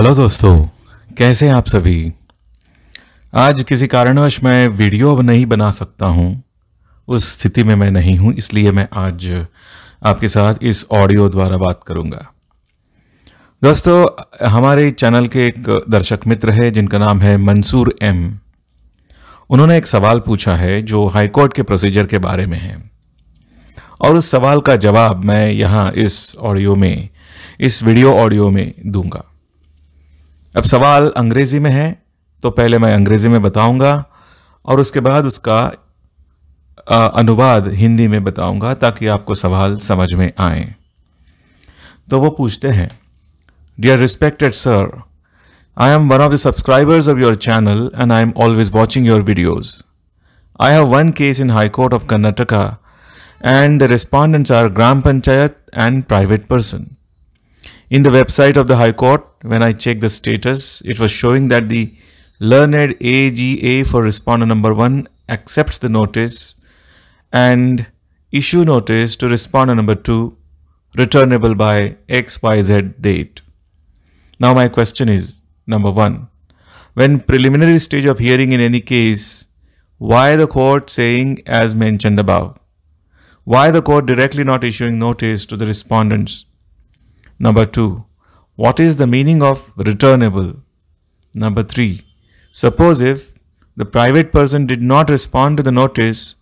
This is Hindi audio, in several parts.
हेलो दोस्तों कैसे हैं आप सभी आज किसी कारणवश मैं वीडियो अब नहीं बना सकता हूं उस स्थिति में मैं नहीं हूं इसलिए मैं आज आपके साथ इस ऑडियो द्वारा बात करूंगा दोस्तों हमारे चैनल के एक दर्शक मित्र है जिनका नाम है मंसूर एम उन्होंने एक सवाल पूछा है जो हाईकोर्ट के प्रोसीजर के बारे में है और उस सवाल का जवाब मैं यहाँ इस ऑडियो में इस वीडियो ऑडियो में दूंगा अब सवाल अंग्रेज़ी में है तो पहले मैं अंग्रेज़ी में बताऊंगा और उसके बाद उसका अनुवाद हिंदी में बताऊंगा ताकि आपको सवाल समझ में आए तो वो पूछते हैं dear respected sir I am one of the subscribers of your channel and I am always watching your videos I have one case in high court of Karnataka and the respondents are gram panchayat and private person in the website of the high court when I checked the status, it was showing that the learned AGA for respondent number one accepts the notice and issue notice to respondent number two returnable by XYZ date. Now my question is number one, when preliminary stage of hearing in any case, why the court saying as mentioned above? Why the court directly not issuing notice to the respondents? Number two, what is the meaning of returnable? Number three, suppose if the private person did not respond to the notice,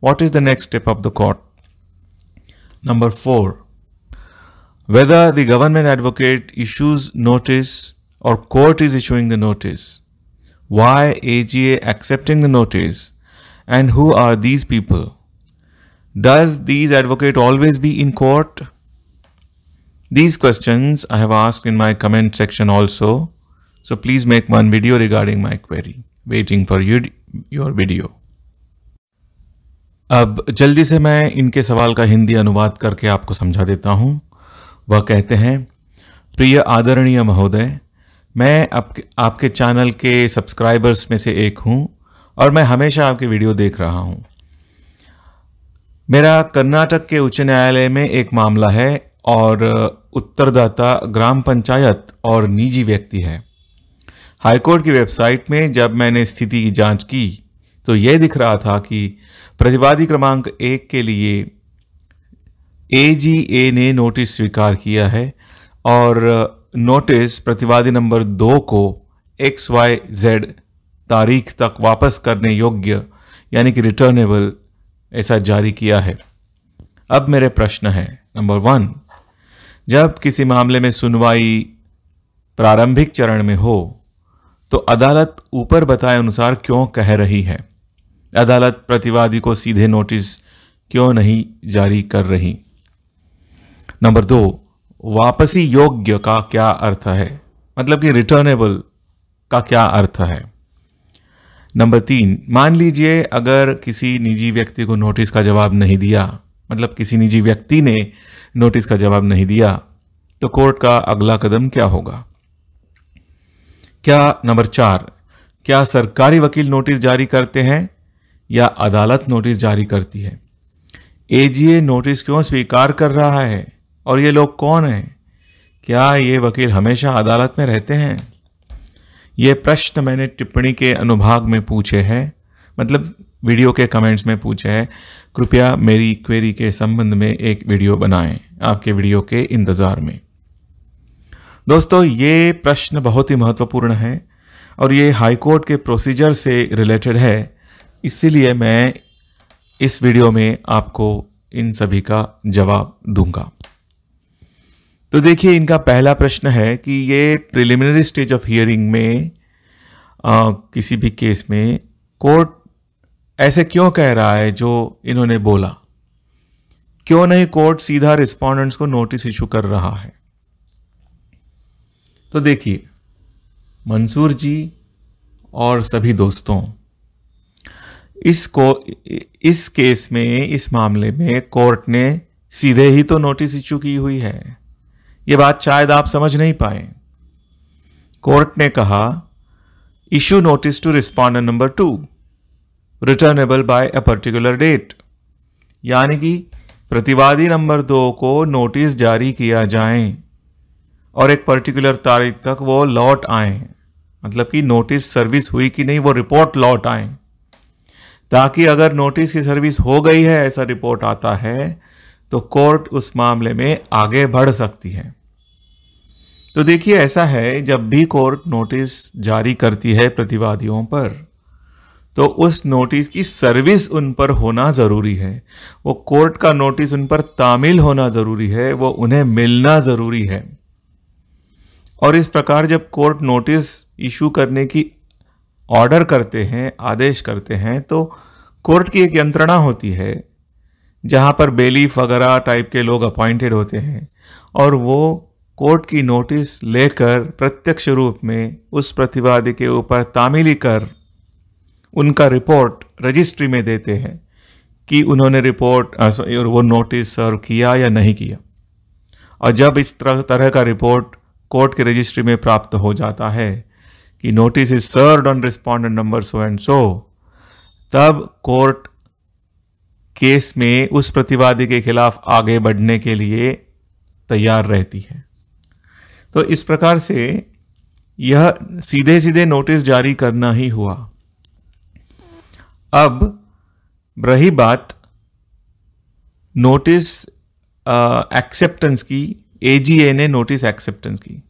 what is the next step of the court? Number four, whether the government advocate issues notice or court is issuing the notice. Why AGA accepting the notice and who are these people? Does these advocate always be in court? These questions I have asked in my comment section also. So please make one video regarding my query. Waiting for you, your video. अब जल्दी से मैं इनके सवाल का हिंदी अनुवाद करके आपको समझा देता हूँ वह कहते हैं प्रिय आदरणीय महोदय मैं आपके आपके चैनल के सब्सक्राइबर्स में से एक हूँ और मैं हमेशा आपके वीडियो देख रहा हूँ मेरा कर्नाटक के उच्च न्यायालय में एक मामला है और उत्तरदाता ग्राम पंचायत और निजी व्यक्ति है हाईकोर्ट की वेबसाइट में जब मैंने स्थिति की जांच की तो यह दिख रहा था कि प्रतिवादी क्रमांक एक के लिए एजीए ने नोटिस स्वीकार किया है और नोटिस प्रतिवादी नंबर दो को एक्स वाई जेड तारीख तक वापस करने योग्य यानी कि रिटर्नेबल ऐसा जारी किया है अब मेरे प्रश्न है नंबर वन जब किसी मामले में सुनवाई प्रारंभिक चरण में हो तो अदालत ऊपर बताए अनुसार क्यों कह रही है अदालत प्रतिवादी को सीधे नोटिस क्यों नहीं जारी कर रही नंबर दो वापसी योग्य का क्या अर्थ है मतलब कि रिटर्नेबल का क्या अर्थ है नंबर तीन मान लीजिए अगर किसी निजी व्यक्ति को नोटिस का जवाब नहीं दिया मतलब किसी निजी व्यक्ति ने नोटिस का जवाब नहीं दिया तो कोर्ट का अगला कदम क्या होगा क्या नंबर चार क्या सरकारी वकील नोटिस जारी करते हैं या अदालत नोटिस जारी करती है एजीए नोटिस क्यों स्वीकार कर रहा है और ये लोग कौन हैं क्या ये वकील हमेशा अदालत में रहते हैं ये प्रश्न मैंने टिप्पणी के अनुभाग में पूछे हैं मतलब वीडियो के कमेंट्स में पूछें कृपया मेरी क्वेरी के संबंध में एक वीडियो बनाएं आपके वीडियो के इंतज़ार में दोस्तों ये प्रश्न बहुत ही महत्वपूर्ण है और ये हाई कोर्ट के प्रोसीजर से रिलेटेड है इसीलिए मैं इस वीडियो में आपको इन सभी का जवाब दूंगा तो देखिए इनका पहला प्रश्न है कि ये प्रिलिमिनरी स्टेज ऑफ हियरिंग में आ, किसी भी केस में कोर्ट ऐसे क्यों कह रहा है जो इन्होंने बोला क्यों नहीं कोर्ट सीधा रिस्पॉन्डेंट्स को नोटिस इशू कर रहा है तो देखिए मंसूर जी और सभी दोस्तों इसको इस केस में इस मामले में कोर्ट ने सीधे ही तो नोटिस इशू की हुई है ये बात शायद आप समझ नहीं पाए कोर्ट ने कहा issue notice to responder number two returnable by a particular date यानी कि प्रतिवादी नंबर दो को नोटिस जारी किया जाए और एक पर्टिकुलर तारीख तक वो लौट आए मतलब कि नोटिस सर्विस हुई कि नहीं वो रिपोर्ट लौट आए ताकि अगर नोटिस की सर्विस हो गई है ऐसा रिपोर्ट आता है तो कोर्ट उस मामले में आगे बढ़ सकती है तो देखिए ऐसा है जब भी कोर्ट नोटिस जारी करती है प्रतिवादियों पर तो उस नोटिस की सर्विस उन पर होना ज़रूरी है वो कोर्ट का नोटिस उन पर तामिल होना ज़रूरी है वो उन्हें मिलना ज़रूरी है और इस प्रकार जब कोर्ट नोटिस इशू करने की ऑर्डर करते हैं आदेश करते हैं तो कोर्ट की एक यंत्रणा होती है जहाँ पर बेलीफ वगैरह टाइप के लोग अपॉइंटेड होते हैं और वो कोर्ट की नोटिस लेकर प्रत्यक्ष रूप में उस प्रतिवादी के ऊपर तामिली कर उनका रिपोर्ट रजिस्ट्री में देते हैं कि उन्होंने रिपोर्ट और वो नोटिस सर्व किया या नहीं किया और जब इस तरह तरह का रिपोर्ट कोर्ट के रजिस्ट्री में प्राप्त हो जाता है कि notice is serve on respondent number so and so तब कोर्ट केस में उस प्रतिवादी के खिलाफ आगे बढ़ने के लिए तैयार रहती है तो इस प्रकार से यह सीधे सीधे नोटिस जारी करना ही हुआ अब रही बात नोटिस एक्सेप्टेंस uh, की एजीए ने नोटिस एक्सेप्टेंस की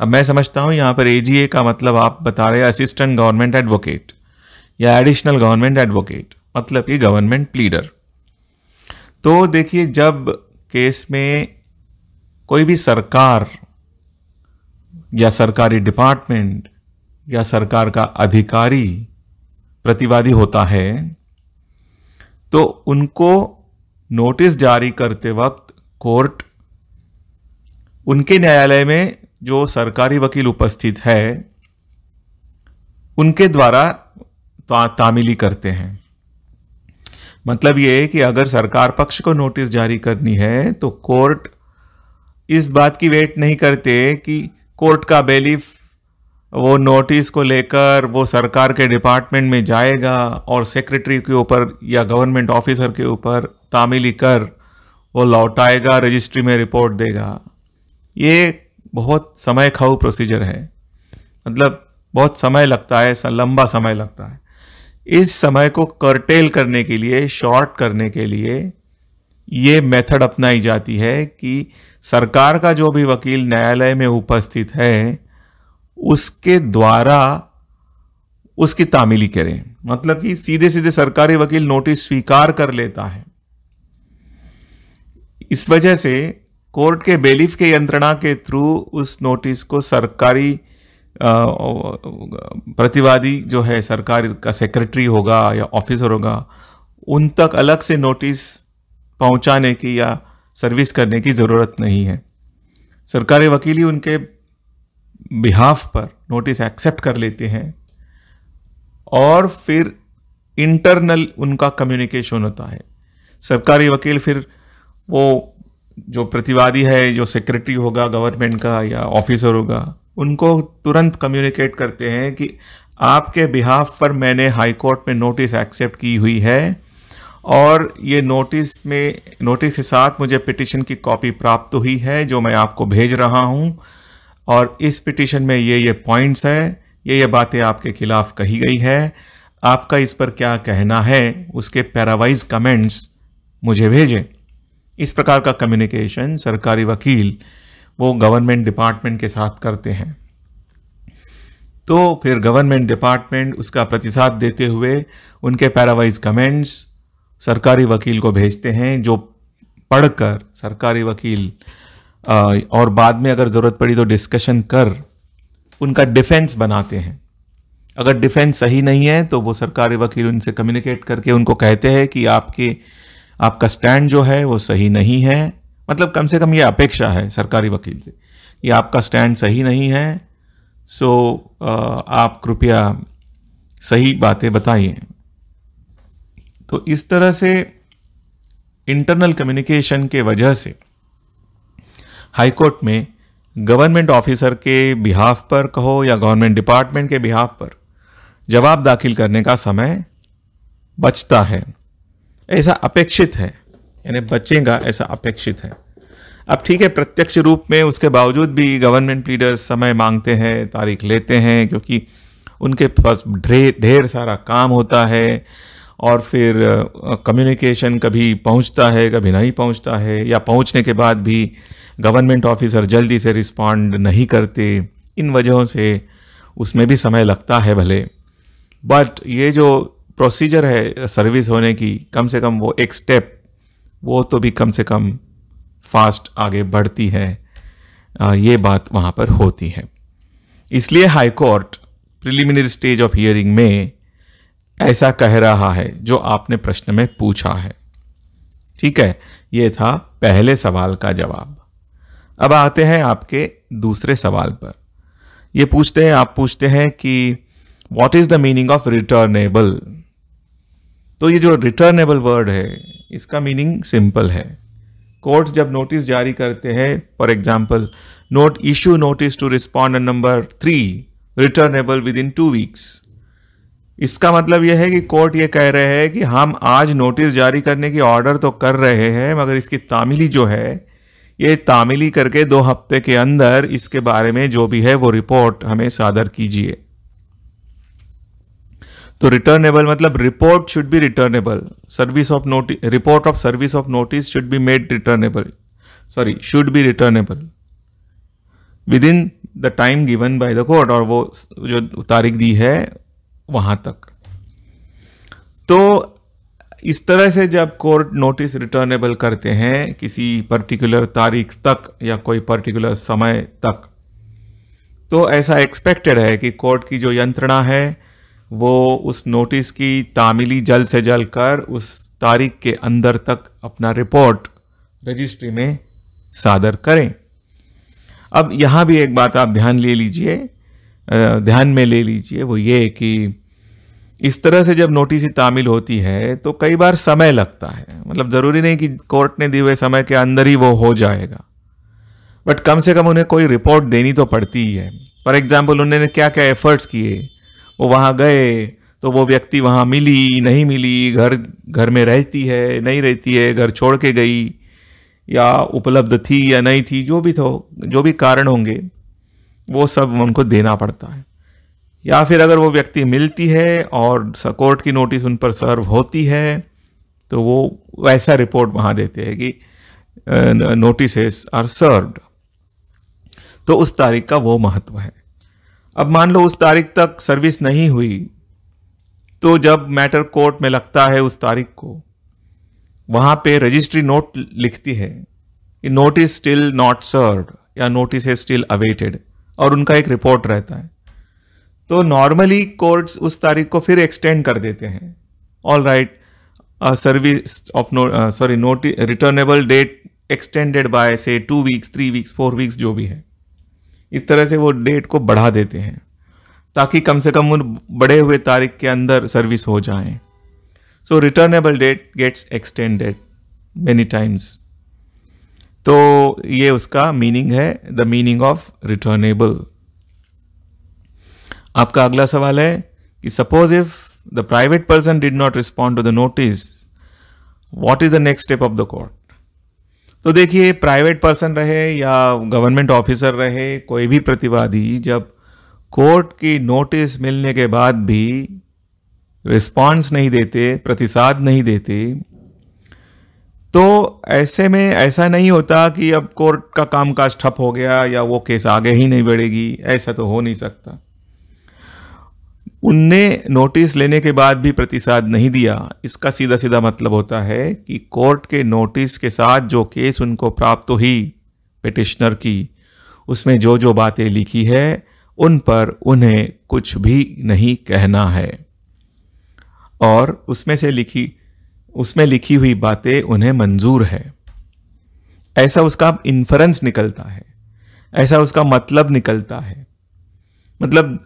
अब मैं समझता हूं यहां पर एजीए का मतलब आप बता रहे असिस्टेंट गवर्नमेंट एडवोकेट या एडिशनल गवर्नमेंट एडवोकेट मतलब कि गवर्नमेंट लीडर तो देखिए जब केस में कोई भी सरकार या सरकारी डिपार्टमेंट या सरकार का अधिकारी प्रतिवादी होता है तो उनको नोटिस जारी करते वक्त कोर्ट उनके न्यायालय में जो सरकारी वकील उपस्थित है उनके द्वारा ता, तामिली करते हैं मतलब ये कि अगर सरकार पक्ष को नोटिस जारी करनी है तो कोर्ट इस बात की वेट नहीं करते कि कोर्ट का बेलिफ वो नोटिस को लेकर वो सरकार के डिपार्टमेंट में जाएगा और सेक्रेटरी के ऊपर या गवर्नमेंट ऑफिसर के ऊपर तामीली कर वो लौटाएगा रजिस्ट्री में रिपोर्ट देगा ये बहुत समय खाऊ प्रोसीजर है मतलब बहुत समय लगता है लंबा समय लगता है इस समय को करटेल करने के लिए शॉर्ट करने के लिए ये मेथड अपनाई जाती है कि सरकार का जो भी वकील न्यायालय में उपस्थित है उसके द्वारा उसकी तामीली करें मतलब कि सीधे सीधे सरकारी वकील नोटिस स्वीकार कर लेता है इस वजह से कोर्ट के बेलिफ के यंत्रणा के थ्रू उस नोटिस को सरकारी प्रतिवादी जो है सरकार का सेक्रेटरी होगा या ऑफिसर होगा उन तक अलग से नोटिस पहुंचाने की या सर्विस करने की ज़रूरत नहीं है सरकारी वकील ही उनके बिहाफ पर नोटिस एक्सेप्ट कर लेते हैं और फिर इंटरनल उनका कम्युनिकेशन होता है सरकारी वकील फिर वो जो प्रतिवादी है जो सेक्रेटरी होगा गवर्नमेंट का या ऑफिसर होगा उनको तुरंत कम्युनिकेट करते हैं कि आपके बिहाफ पर मैंने हाई कोर्ट में नोटिस एक्सेप्ट की हुई है और ये नोटिस में नोटिस के साथ मुझे पिटिशन की कॉपी प्राप्त हुई है जो मैं आपको भेज रहा हूँ और इस पिटिशन में ये ये पॉइंट्स हैं ये ये बातें आपके खिलाफ कही गई है आपका इस पर क्या कहना है उसके पैरावाइज कमेंट्स मुझे भेजें इस प्रकार का कम्युनिकेशन सरकारी वकील वो गवर्नमेंट डिपार्टमेंट के साथ करते हैं तो फिर गवर्नमेंट डिपार्टमेंट उसका प्रतिसाद देते हुए उनके पैरावाइज कमेंट्स सरकारी वकील को भेजते हैं जो पढ़कर सरकारी वकील और बाद में अगर ज़रूरत पड़ी तो डिस्कशन कर उनका डिफेंस बनाते हैं अगर डिफेंस सही नहीं है तो वो सरकारी वकील उनसे कम्युनिकेट करके उनको कहते हैं कि आपके आपका स्टैंड जो है वो सही नहीं है मतलब कम से कम ये अपेक्षा है सरकारी वकील से कि आपका स्टैंड सही नहीं है सो आप कृपया सही बातें बताइए तो इस तरह से इंटरनल कम्युनिकेशन के वजह से हाईकोर्ट में गवर्नमेंट ऑफिसर के बिहाफ पर कहो या गवर्नमेंट डिपार्टमेंट के बिहाफ पर जवाब दाखिल करने का समय बचता है ऐसा अपेक्षित है यानी बचेगा ऐसा अपेक्षित है अब ठीक है प्रत्यक्ष रूप में उसके बावजूद भी गवर्नमेंट लीडर्स समय मांगते हैं तारीख लेते हैं क्योंकि उनके पास ढेर ढेर सारा काम होता है और फिर कम्युनिकेशन कभी पहुंचता है कभी नहीं पहुंचता है या पहुंचने के बाद भी गवर्नमेंट ऑफिसर जल्दी से रिस्पॉन्ड नहीं करते इन वजहों से उसमें भी समय लगता है भले बट ये जो प्रोसीजर है सर्विस होने की कम से कम वो एक स्टेप वो तो भी कम से कम फास्ट आगे बढ़ती है ये बात वहाँ पर होती है इसलिए high court preliminary stage of hearing में ऐसा कह रहा है जो आपने प्रश्न में पूछा है ठीक है ये था पहले सवाल का जवाब अब आते हैं आपके दूसरे सवाल पर ये पूछते हैं आप पूछते हैं कि what is the meaning of returnable तो ये जो रिटर्नेबल वर्ड है इसका मीनिंग सिंपल है कोर्ट जब नोटिस जारी करते हैं for example note issue notice to respond number three returnable within two weeks इसका मतलब यह है कि कोर्ट ये कह रहे हैं कि हम आज नोटिस जारी करने की ऑर्डर तो कर रहे हैं मगर इसकी तामिली जो है ये तामीली करके दो हफ्ते के अंदर इसके बारे में जो भी है वो रिपोर्ट हमें सादर कीजिए तो रिटर्नेबल मतलब report should be returnable service of notice report of service of notice should be made returnable sorry should be returnable within the time given by the court और वो जो तारीख दी है वहाँ तक तो इस तरह से जब कोर्ट नोटिस रिटर्नेबल करते हैं किसी पर्टिकुलर तारीख तक या कोई पर्टिकुलर समय तक तो ऐसा एक्सपेक्टेड है कि कोर्ट की जो यंत्रणा है वो उस नोटिस की तामीली जल्द से जल्द कर उस तारीख के अंदर तक अपना रिपोर्ट रजिस्ट्री में सादर करें अब यहाँ भी एक बात आप ध्यान ले लीजिए ध्यान में ले लीजिए वो ये कि इस तरह से जब नोटिस तामिल होती है तो कई बार समय लगता है मतलब ज़रूरी नहीं कि कोर्ट ने दिए हुए समय के अंदर ही वो हो जाएगा बट कम से कम उन्हें कोई रिपोर्ट देनी तो पड़ती ही है फॉर एग्ज़ाम्पल उन्होंने क्या क्या एफर्ट्स किए वो वहाँ गए तो वो व्यक्ति वहाँ मिली नहीं मिली घर घर में रहती है नहीं रहती है घर छोड़ के गई या उपलब्ध थी या नहीं थी जो भी तो जो भी कारण होंगे वो सब उनको देना पड़ता है या फिर अगर वो व्यक्ति मिलती है और कोर्ट की नोटिस उन पर सर्व होती है तो वो वैसा रिपोर्ट वहाँ देते हैं कि नोटिस आर सर्व्ड तो उस तारीख का वो महत्व है अब मान लो उस तारीख तक सर्विस नहीं हुई तो जब मैटर कोर्ट में लगता है उस तारीख को वहाँ पे रजिस्ट्री नोट लिखती है कि नोटिस स्टिल नॉट सर्व्ड या नोटिस है स्टिल अवेटेड और उनका एक रिपोर्ट रहता है तो नॉर्मली कोर्ट्स उस तारीख को फिर एक्सटेंड कर देते हैं all right service of no sorry notice returnable date extended by से two weeks three weeks four weeks जो भी है इस तरह से वो डेट को बढ़ा देते हैं ताकि कम से कम उन बढ़े हुए तारीख के अंदर सर्विस हो जाए so returnable date gets extended many times तो ये उसका मीनिंग है द मीनिंग ऑफ रिटर्नेबल आपका अगला सवाल है कि suppose if the private person did not respond to the notice what is the next step of the court तो देखिए प्राइवेट पर्सन रहे या गवर्नमेंट ऑफिसर रहे कोई भी प्रतिवादी जब कोर्ट की नोटिस मिलने के बाद भी रिस्पॉन्स नहीं देते प्रतिसाद नहीं देते तो ऐसे में ऐसा नहीं होता कि अब कोर्ट का कामकाज ठप हो गया या वो केस आगे ही नहीं बढ़ेगी ऐसा तो हो नहीं सकता उनने नोटिस लेने के बाद भी प्रतिसाद नहीं दिया इसका सीधा सीधा मतलब होता है कि कोर्ट के नोटिस के साथ जो केस उनको प्राप्त हुई पिटिशनर की उसमें जो जो बातें लिखी है उन पर उन्हें कुछ भी नहीं कहना है और उसमें से लिखी उसमें लिखी हुई बातें उन्हें मंजूर है ऐसा उसका इन्फरेंस निकलता है ऐसा उसका मतलब निकलता है मतलब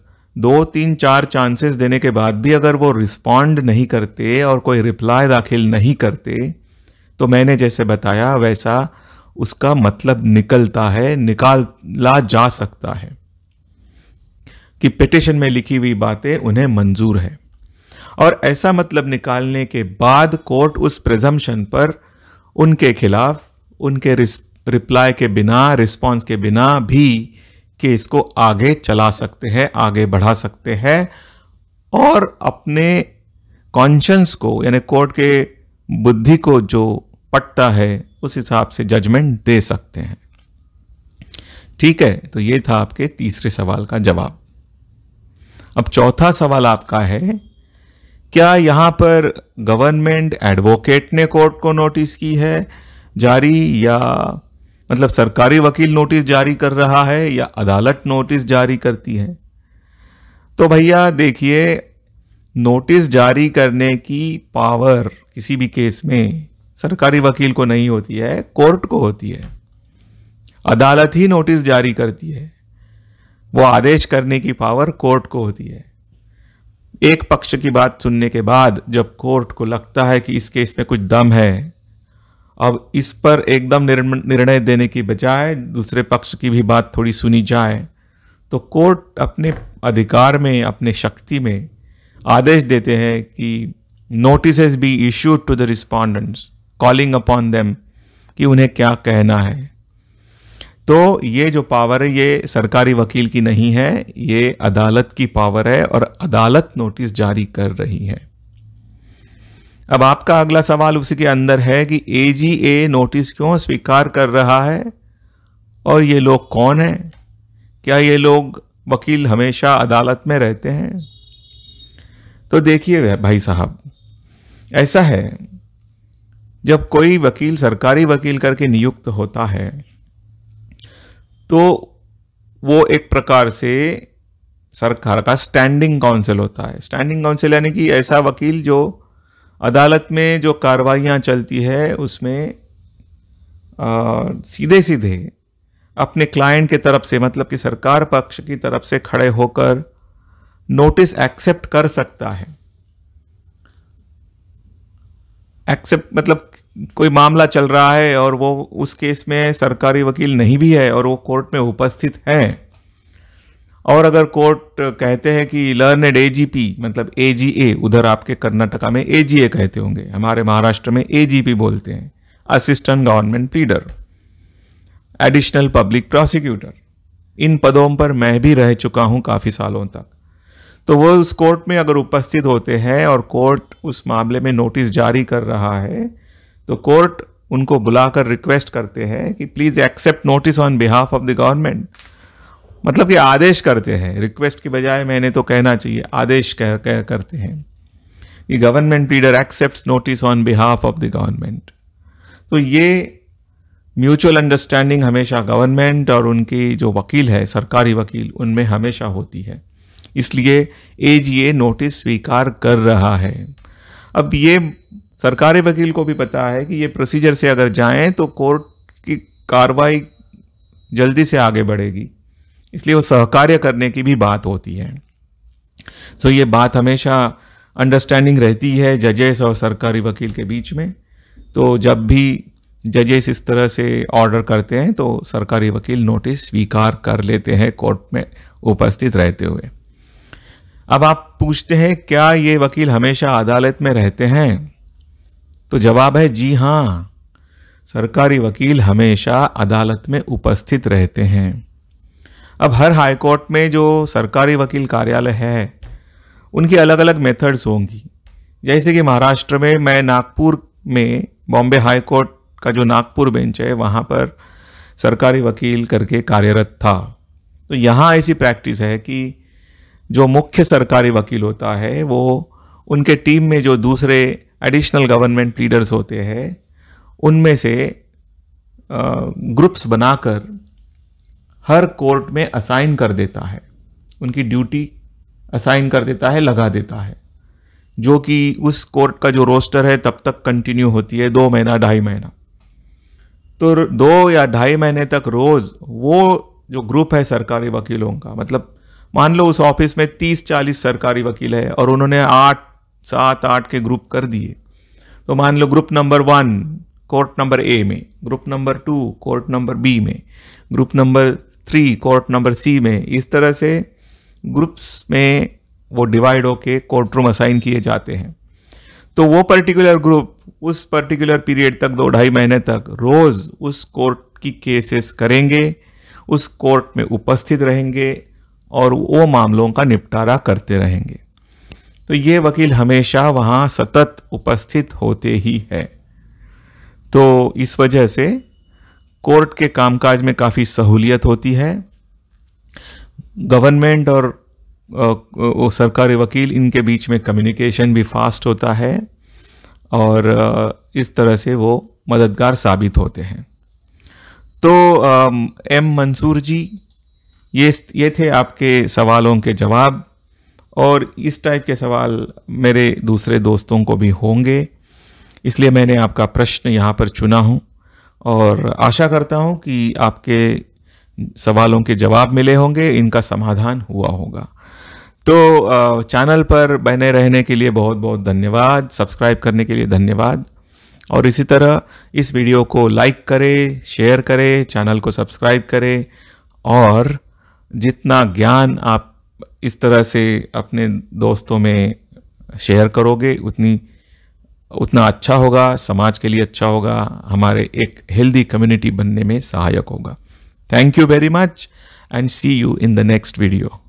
दो तीन चार चांसेस देने के बाद भी अगर वो रिस्पॉन्ड नहीं करते और कोई रिप्लाई दाखिल नहीं करते तो मैंने जैसे बताया वैसा उसका मतलब निकलता है निकाला जा सकता है कि पिटिशन में लिखी हुई बातें उन्हें मंजूर है और ऐसा मतलब निकालने के बाद कोर्ट उस प्रेजम्पन पर उनके खिलाफ उनके रिप्लाई के बिना रिस्पांस के बिना भी केस को आगे चला सकते हैं आगे बढ़ा सकते हैं और अपने कॉन्शंस को यानी कोर्ट के बुद्धि को जो पटता है उस हिसाब से जजमेंट दे सकते हैं ठीक है तो ये था आपके तीसरे सवाल का जवाब अब चौथा सवाल आपका है क्या यहाँ पर गवर्नमेंट एडवोकेट ने कोर्ट को नोटिस की है जारी या मतलब सरकारी वकील नोटिस जारी कर रहा है या अदालत नोटिस जारी करती है तो भैया देखिए नोटिस जारी करने की पावर किसी भी केस में सरकारी वकील को नहीं होती है कोर्ट को होती है अदालत ही नोटिस जारी करती है वो आदेश करने की पावर कोर्ट को होती है एक पक्ष की बात सुनने के बाद जब कोर्ट को लगता है कि इस केस में कुछ दम है अब इस पर एकदम निर्णय देने की बजाय दूसरे पक्ष की भी बात थोड़ी सुनी जाए तो कोर्ट अपने अधिकार में अपने शक्ति में आदेश देते हैं कि notice be issued to the respondents calling upon them कि उन्हें क्या कहना है तो ये जो पावर है ये सरकारी वकील की नहीं है ये अदालत की पावर है और अदालत नोटिस जारी कर रही है अब आपका अगला सवाल उसी के अंदर है कि एजीए नोटिस क्यों स्वीकार कर रहा है और ये लोग कौन हैं क्या ये लोग वकील हमेशा अदालत में रहते हैं तो देखिए भाई साहब ऐसा है जब कोई वकील सरकारी वकील करके नियुक्त होता है तो वो एक प्रकार से सरकार का स्टैंडिंग काउंसिल होता है स्टैंडिंग काउंसिल यानी कि ऐसा वकील जो अदालत में जो कार्रवाइयाँ चलती है उसमें आ, सीधे सीधे अपने क्लाइंट के तरफ से मतलब कि सरकार पक्ष की तरफ से खड़े होकर नोटिस एक्सेप्ट कर सकता है एक्सेप्ट मतलब कोई मामला चल रहा है और वो उस केस में सरकारी वकील नहीं भी है और वो कोर्ट में उपस्थित हैं और अगर कोर्ट कहते हैं कि लर्नड एजीपी मतलब एजीए उधर आपके कर्नाटका में एजीए कहते होंगे हमारे महाराष्ट्र में एजीपी बोलते हैं assistant government leader additional public prosecutor इन पदों पर मैं भी रह चुका हूं काफ़ी सालों तक तो वो उस कोर्ट में अगर उपस्थित होते हैं और कोर्ट उस मामले में नोटिस जारी कर रहा है तो कोर्ट उनको बुलाकर रिक्वेस्ट करते हैं कि please accept notice on behalf of the government मतलब कि आदेश करते हैं रिक्वेस्ट की बजाय मैंने तो कहना चाहिए आदेश कह, कह करते हैं कि government leader accept notice on behalf of the government तो ये म्यूचुअल अंडरस्टैंडिंग हमेशा गवर्नमेंट और उनकी जो वकील है सरकारी वकील उनमें हमेशा होती है इसलिए एजीए नोटिस स्वीकार कर रहा है अब ये सरकारी वकील को भी पता है कि ये प्रोसीजर से अगर जाएं तो कोर्ट की कार्रवाई जल्दी से आगे बढ़ेगी इसलिए वो सहकार्य करने की भी बात होती है सो ये बात हमेशा अंडरस्टैंडिंग रहती है जजेस और सरकारी वकील के बीच में तो जब भी जजेस इस तरह से ऑर्डर करते हैं तो सरकारी वकील नोटिस स्वीकार कर लेते हैं कोर्ट में उपस्थित रहते हुए अब आप पूछते हैं क्या ये वकील हमेशा अदालत में रहते हैं तो जवाब है जी हाँ सरकारी वकील हमेशा अदालत में उपस्थित रहते हैं अब हर हाई कोर्ट में जो सरकारी वकील कार्यालय है उनकी अलग अलग मेथड्स होंगी जैसे कि महाराष्ट्र में मैं नागपुर में बॉम्बे हाई कोर्ट का जो नागपुर बेंच है वहाँ पर सरकारी वकील करके कार्यरत था तो यहाँ ऐसी प्रैक्टिस है कि जो मुख्य सरकारी वकील होता है वो उनके टीम में जो दूसरे एडिशनल गवर्नमेंट लीडर्स होते हैं उनमें से ग्रुप्स बनाकर हर कोर्ट में असाइन कर देता है उनकी ड्यूटी असाइन कर देता है लगा देता है जो कि उस कोर्ट का जो रोस्टर है तब तक कंटिन्यू होती है दो महीना ढाई महीना तो दो या ढाई महीने तक रोज़ वो जो ग्रुप है सरकारी वकीलों का मतलब मान लो उस ऑफिस में तीस चालीस सरकारी वकील है और उन्होंने आठ सात आठ के ग्रुप कर दिए तो मान लो group number one court number A में group number two court number B में group number three court number C में इस तरह से ग्रुप्स में वो डिवाइड होके कोर्ट रूम असाइन किए जाते हैं तो वो पर्टिकुलर ग्रुप उस पर्टिकुलर पीरियड तक दो ढाई महीने तक रोज़ उस कोर्ट की केसेस करेंगे उस कोर्ट में उपस्थित रहेंगे और वो मामलों का निपटारा करते रहेंगे तो ये वकील हमेशा वहाँ सतत उपस्थित होते ही है तो इस वजह से कोर्ट के कामकाज में काफ़ी सहूलियत होती है गवर्नमेंट और वो सरकारी वकील इनके बीच में कम्युनिकेशन भी फास्ट होता है और इस तरह से वो मददगार साबित होते हैं तो एम मंसूर जी ये ये थे आपके सवालों के जवाब और इस टाइप के सवाल मेरे दूसरे दोस्तों को भी होंगे इसलिए मैंने आपका प्रश्न यहाँ पर चुना हूँ और आशा करता हूँ कि आपके सवालों के जवाब मिले होंगे इनका समाधान हुआ होगा तो चैनल पर बने रहने के लिए बहुत बहुत धन्यवाद सब्सक्राइब करने के लिए धन्यवाद और इसी तरह इस वीडियो को लाइक करें शेयर करें चैनल को सब्सक्राइब करें और जितना ज्ञान आप इस तरह से अपने दोस्तों में शेयर करोगे उतनी उतना अच्छा होगा समाज के लिए अच्छा होगा हमारे एक हेल्दी कम्युनिटी बनने में सहायक होगा thank you very much and see you in the next video